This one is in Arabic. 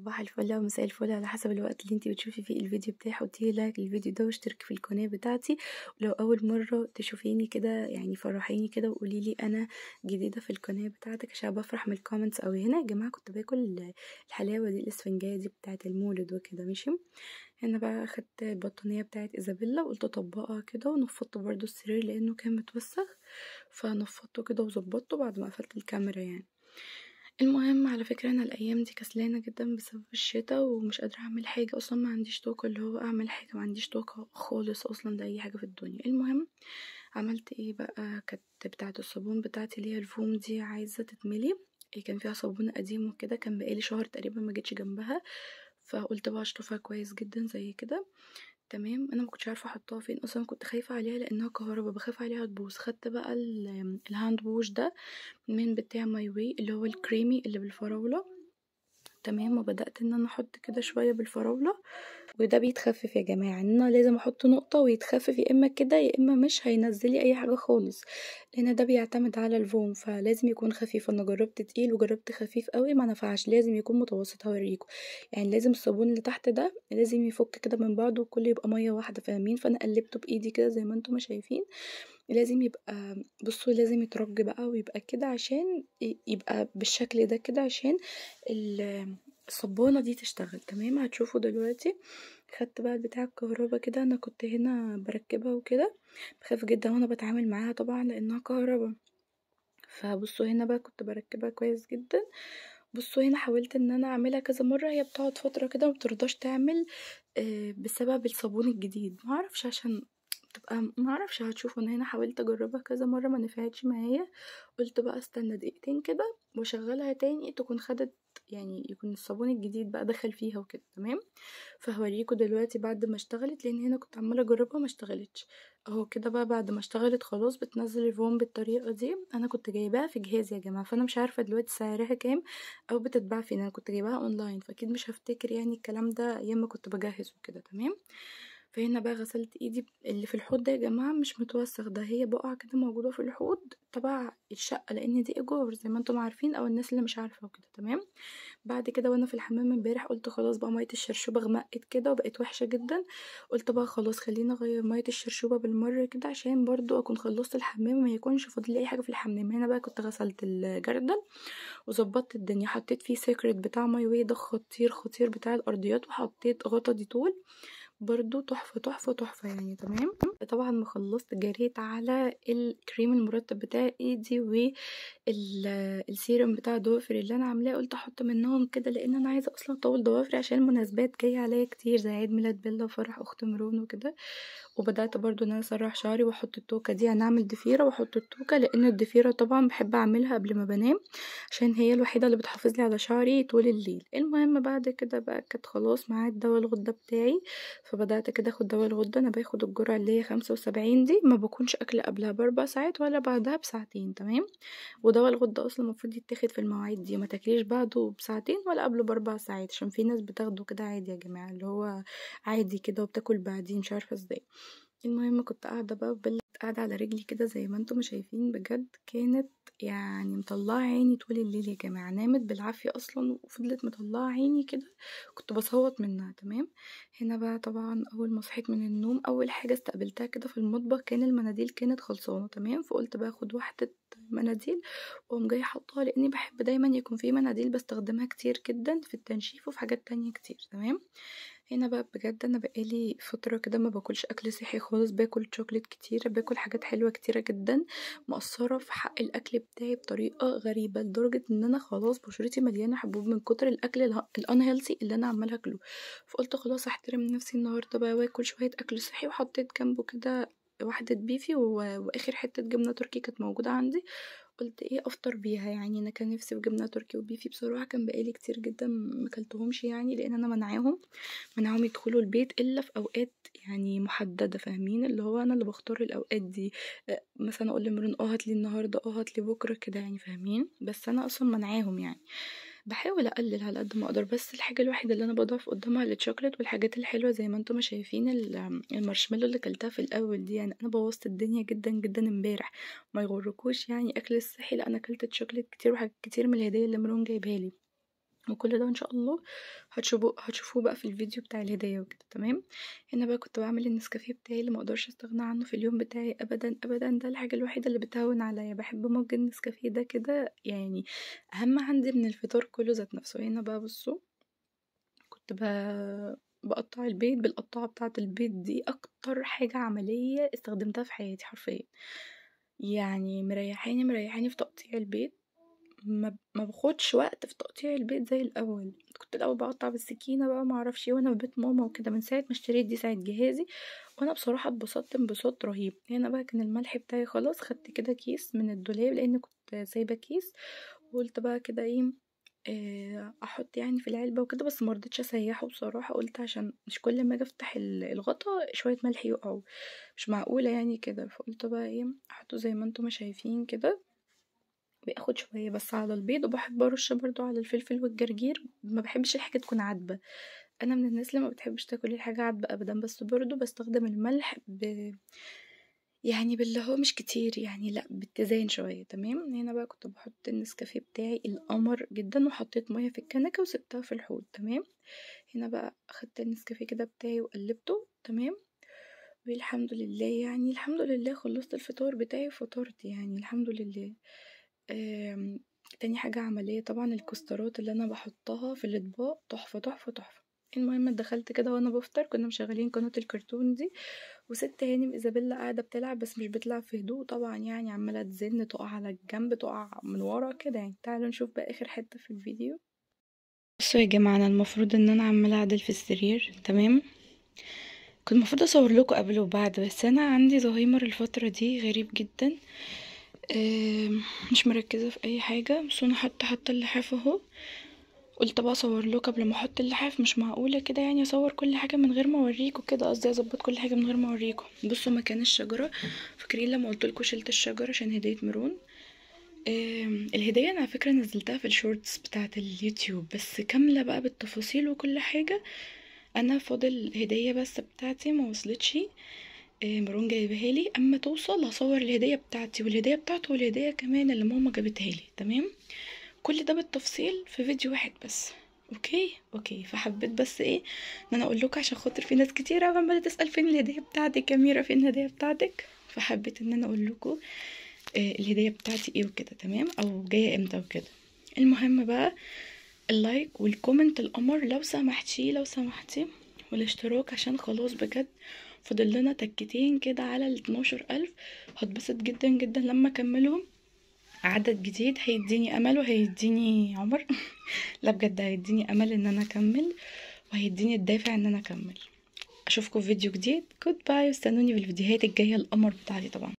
صباح الفل او مساء الفل على حسب الوقت اللي انت بتشوفي فيه الفيديو بتاعي حطي لايك للفيديو ده واشتركي في القناه بتاعتي ولو اول مره تشوفيني كده يعني فرحيني كده وقولي لي انا جديده في القناه بتاعتك عشان بفرح من الكومنتس قوي هنا يا جماعه كنت باكل الحلاوه دي الاسفنجيه دي بتاعه المولد وكده ماشي هنا بقى اخدت البطانيه بتاعه ايزابيلا وقلت اطبقها كده ونفضت برده السرير لانه كان متوسخ فنفضته كده وظبطته بعد ما قفلت الكاميرا يعني المهم على فكرة أنا الأيام دي كسلانة جدا بسبب الشتا ومش قادرة أعمل حاجة أصلا ما عنديش طاقة اللي هو أعمل حاجة ما عنديش طاقة خالص أصلا لأي حاجة في الدنيا المهم عملت ايه بقى كانت بتاعة الصابون بتاعتي اللي هي الفوم دي عايزة تتملي إيه، كان فيها صابون قديم وكده كان بقالي شهر تقريبا ما جيتش جنبها فقلت بقى اشطفها كويس جدا زي كده تمام انا مكنتش عارفه احطها فين اصلا كنت خايفه عليها لانها كهربا بخاف عليها تبوظ خدت بقى الهاند ووش ده من بتاع ماي واي اللي هو الكريمي اللي بالفراوله تمام وبدات ان انا احط كده شويه بالفراوله وده بيتخفف يا جماعه ان انا لازم احط نقطه ويتخفف يا اما كده يا اما مش هينزلي اي حاجه خالص لان ده بيعتمد على الفوم فلازم يكون خفيف انا جربت تقيل وجربت خفيف قوي ما نفعش لازم يكون متوسط هوريكم يعني لازم الصابون اللي تحت ده لازم يفك كده من بعضه وكله يبقى ميه واحده فاهمين فانا قلبته بايدي كده زي ما انتم شايفين لازم يبقى بصوا لازم يترج بقى ويبقى كده عشان يبقى بالشكل ده كده عشان الصبانة دي تشتغل تمام هتشوفوا دلوقتي خدت بقى بتاع الكهربا كده انا كنت هنا بركبها وكده بخاف جدا وانا بتعامل معاها طبعا لانها كهربا فبصوا هنا بقى كنت بركبها كويس جدا بصوا هنا حاولت ان انا اعملها كذا مره هي بتقعد فتره كده ومبترضاش تعمل آه، بسبب الصابون الجديد معرفش عشان بتبقى معرفش هتشوفوا انا هنا حاولت اجربها كذا مره ما نفعتش معايا قلت بقى استنى دقيقتين كده واشغلها تاني تكون خدت يعني يكون الصابون الجديد بقى دخل فيها وكده تمام فهوريكم دلوقتي بعد ما اشتغلت لان هنا كنت عماله اجربها ما اشتغلتش اهو كده بقى بعد ما اشتغلت خلاص بتنزل الفوم بالطريقه دي انا كنت جايباها في جهاز يا جماعه فانا مش عارفه دلوقتي سعرها كام او بتتباع فين انا كنت جايباها اونلاين فاكيد مش هفتكر يعني الكلام ده ايام ما كنت بجهز وكده تمام فهنا بقى غسلت ايدي اللي في الحوض ده يا جماعه مش متوسخ ده هي بقع كده موجوده في الحوض تبع الشقه لان دي ايجار زي ما انتم عارفين او الناس اللي مش عارفه وكده تمام بعد كده وانا في الحمام امبارح قلت خلاص بقى ميه الشرشوبه غمقت كده وبقت وحشه جدا قلت بقى خلاص خليني اغير ميه الشرشوبه بالمره كده عشان برضو اكون خلصت الحمام ما يكونش فاضل اي حاجه في الحمام هنا بقى كنت غسلت الجردل وظبطت الدنيا حطيت فيه سيكريت بتاع ماي واي ده خطير خطير بتاع الارضيات وحطيت غطا دي طول برضو تحفه تحفه تحفه يعني تمام طبعا ما خلصت جريت على الكريم المرطب بتاع ايدي والسيرم بتاع الضوافر اللي انا عاملاه قلت احط منهم كده لان انا عايزه اصلا اطول ضوافري عشان مناسبات جايه عليا كتير زي عيد ميلاد بيلا وفرح اخت مرون وكده وبدات برضو ان انا اسرح شعري واحط التوكه دي انا اعمل ضفيره واحط التوكه لان الضفيره طبعا بحب اعملها قبل ما بنام عشان هي الوحيده اللي بتحافظ لي على شعري طول الليل المهم بعد كده بقى كانت خلاص معايا الدواء الغده بتاعي فبدأت كده أخد دواء الغدة أنا باخد الجرعة اللي هي خمسة وسبعين دي ما بكونش أكل قبلها بأربع ساعات ولا بعدها بساعتين تمام ودواء الغدة أصلا المفروض يتاخد في المواعيد دي ما تاكليش بعده بساعتين ولا قبله بأربع ساعات عشان في ناس بتاخده كده عادي يا جماعة اللي هو عادي كده وبتاكل بعدين مش عارفة ازاي المهم كنت قاعدة بقى ببلع قاعدة على رجلي كده زي ما انتم شايفين بجد كانت يعني مطلعة عيني طول الليل يا جماعة نامت بالعافية أصلا وفضلت مطلعة عيني كده كنت بصوت منها تمام هنا بقى طبعا أول ما صحيت من النوم أول حاجة استقبلتها كده في المطبخ كان المناديل كانت خلصانة تمام فقلت بقى خد واحدة مناديل وأقوم جاية حطها لأني بحب دايما يكون في مناديل بستخدمها كتير جدا في التنشيف وفي حاجات تانية كتير تمام هنا بقى بجد انا بقالي فتره كده ما باكلش اكل صحي خالص باكل شوكليت كتير باكل حاجات حلوه كتيره جدا مقصره في حق الاكل بتاعي بطريقه غريبه لدرجه ان انا خلاص بشرتي مليانه حبوب من كتر الاكل الانهيلثي اللي انا عماله اكله فقلت خلاص احترم نفسي النهارده بقى واكل شويه اكل صحي وحطيت جنبه كده واحدة بيفي واخر حتة جبنة تركي كانت موجودة عندي قلت ايه افطر بيها يعني انا كان نفسي بجبنه تركي وبيفي بصراحه كان بقالي كتير جدا مكلتهمش يعني لان انا منعاهم منعاهم يدخلوا البيت الا في اوقات يعني محدده فاهمين اللي هو انا اللي بختار الاوقات دي مثلا اقول لمرن اه لي النهارده اه لي بكره كده يعني فاهمين بس انا اصلا منعاهم يعني بحاول اقلل على قد ما اقدر بس الحاجه الوحيده اللي انا بضعف قدامها الشوكليت والحاجات الحلوه زي ما انتم شايفين المارشميلو اللي كلتها في الاول دي يعني انا بوظت الدنيا جدا جدا امبارح ما يغركوش يعني اكل الصحي لا انا اكلت شوكليت كتير وحاجات كتير من الهديه اللي مرون جايبها لي وكل ده ان شاء الله هتشوفوه هتشوفوه بقى في الفيديو بتاع الهدايا وكده تمام هنا بقى كنت بعمل النسكافيه بتاعي اللي مقدرش استغنى عنه في اليوم بتاعي ابدا ابدا ده الحاجه الوحيده اللي بتهون عليا بحب مج النسكافيه ده كده يعني اهم عندي من الفطار كله ذات نفسه هنا بقى بصوا كنت بقى بقطع البيض بالقطاعه بتاعه البيض دي اكتر حاجه عمليه استخدمتها في حياتي حرفيا يعني مريحاني مريحاني في تقطيع البيض ما باخدش وقت في تقطيع البيت زي الاول كنت الاول بقطع بالسكينه بقى ما اعرفش ايه وانا في بيت ماما وكده من ساعه ما اشتريت دي ساعه جهازي وانا بصراحه اتبسطت انبساط رهيب هنا بقى كان الملح بتاعي خلاص خدت كده كيس من الدولاب لان كنت سايبه كيس وقلت بقى كده ايه آه، احط يعني في العلبه وكده بس مرضتش اسيحه بصراحه قلت عشان مش كل ما اجي افتح الغطا شويه ملح يقعوا مش معقوله يعني كده فقلت بقى ايه احطه زي ما انتم شايفين كده باخد شوية بس على البيض وبحب أرش برضو على الفلفل والجرجير ما بحبش الحاجة تكون عدبة أنا من الناس اللي ما بتحبش تاكل الحاجة عدبة أبدا بس برضو بستخدم الملح ب يعني باللي هو مش كتير يعني لا بالتزاين شوية تمام هنا بقى كنت بحط النسكافيه بتاعي القمر جدا وحطيت مية في الكنكة وسبتها في الحوض تمام هنا بقى أخدت النسكافيه كده بتاعي وقلبته تمام والحمد لله يعني الحمد لله خلصت الفطار بتاعي وفطرت يعني الحمد لله تاني حاجه عمليه طبعا الكوسترات اللي انا بحطها في الأطباق تحفه تحفه تحفه المهم دخلت كده وانا بفطر كنا مشغلين قناة الكرتون دي وست هانم ايزابيلا قاعدة بتلعب بس مش بتلعب في هدوء طبعا يعني عمالة تزن تقع على الجنب تقع من ورا كده يعني تعالوا نشوف بقى اخر حتة في الفيديو بصوا يا جماعة انا المفروض ان انا عمالة اعدل في السرير تمام كنت المفروض اصور لكم قبل وبعد بس انا عندي زهايمر الفترة دي غريب جدا مش مركزه في اي حاجه بس انا حتى حتى اللحاف اهو قلت بقى اصور له قبل ما احط اللحاف مش معقوله كده يعني اصور كل حاجه من غير ما اوريكم كده قصدي اظبط كل حاجه من غير ما اوريكم بصوا مكان الشجره فاكرين لما قلت لكم شلت الشجره عشان هديه ميرون الهدية أنا على فكرة نزلتها في الشورتس بتاعت اليوتيوب بس كاملة بقى بالتفاصيل وكل حاجة أنا فاضل هدية بس بتاعتي ما وصلتش آه، مارون جايبها لي اما توصل هصور الهديه بتاعتي والهديه بتاعته والهديه كمان اللي ماما جابتها لي تمام كل ده بالتفصيل في فيديو واحد بس اوكي اوكي فحبيت بس ايه ان انا اقول لكم عشان خاطر في ناس كتيره عماله تسال فين الهديه بتاعتك يا ميرا فين الهديه بتاعتك فحبيت ان انا اقول لكم إيه الهديه بتاعتي ايه وكده تمام او جايه امتى وكده المهم بقى اللايك والكومنت القمر لو سمحتي لو سمحتي والاشتراك عشان خلاص بجد فاضل لنا تكتين كده على ال 12000 هتبسط جدا جدا لما اكملهم عدد جديد هيديني امل وهيديني عمر لا بجد هيديني امل ان انا اكمل وهيديني الدافع ان انا اكمل اشوفكم في فيديو جديد جود باي واستنوني بالفيديوهات الجايه القمر بتاعتي طبعا